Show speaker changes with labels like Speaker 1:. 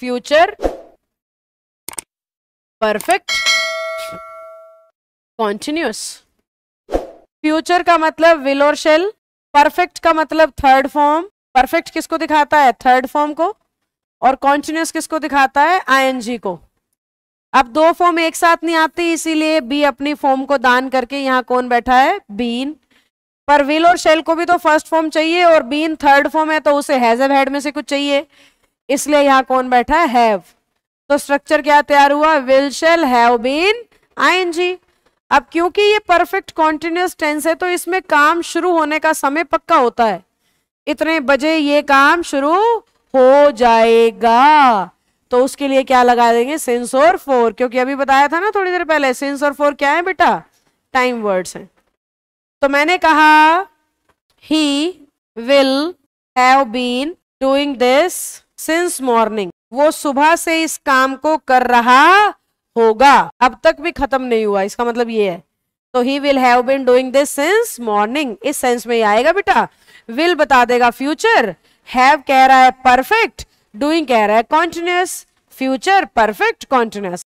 Speaker 1: future perfect continuous future का मतलब will और शेल परफेक्ट का मतलब थर्ड फॉर्म परफेक्ट किसको दिखाता है थर्ड फॉर्म को और कॉन्टिन्यूस किसको दिखाता है आईएनजी को अब दो फॉर्म एक साथ नहीं आती इसीलिए बी अपनी फॉर्म को दान करके यहां कौन बैठा है बीन पर विल और शेल को भी तो फर्स्ट फॉर्म चाहिए और बीन थर्ड फॉर्म है तो उसे हैज में से कुछ चाहिए इसलिए यहाँ कौन बैठा है हैव तो स्ट्रक्चर क्या तैयार हुआ will shall have been I N G अब क्योंकि ये परफेक्ट कॉन्टिन्यूस टेंस है तो इसमें काम शुरू होने का समय पक्का होता है इतने बजे ये काम शुरू हो जाएगा तो उसके लिए क्या लगा देंगे सेंस और फोर क्योंकि अभी बताया था ना थोड़ी देर पहले सेंस और फोर क्या है बेटा टाइम वर्ड्स हैं तो मैंने कहा he will have been doing this since morning वो सुबह से इस काम को कर रहा होगा अब तक भी खत्म नहीं हुआ इसका मतलब ये है तो he will have been doing this since morning इस सेंस में ही आएगा बेटा विल बता देगा फ्यूचर हैव कह रहा है परफेक्ट डूइंग कह रहा है कॉन्टिन्यूस फ्यूचर परफेक्ट कॉन्टिन्यूस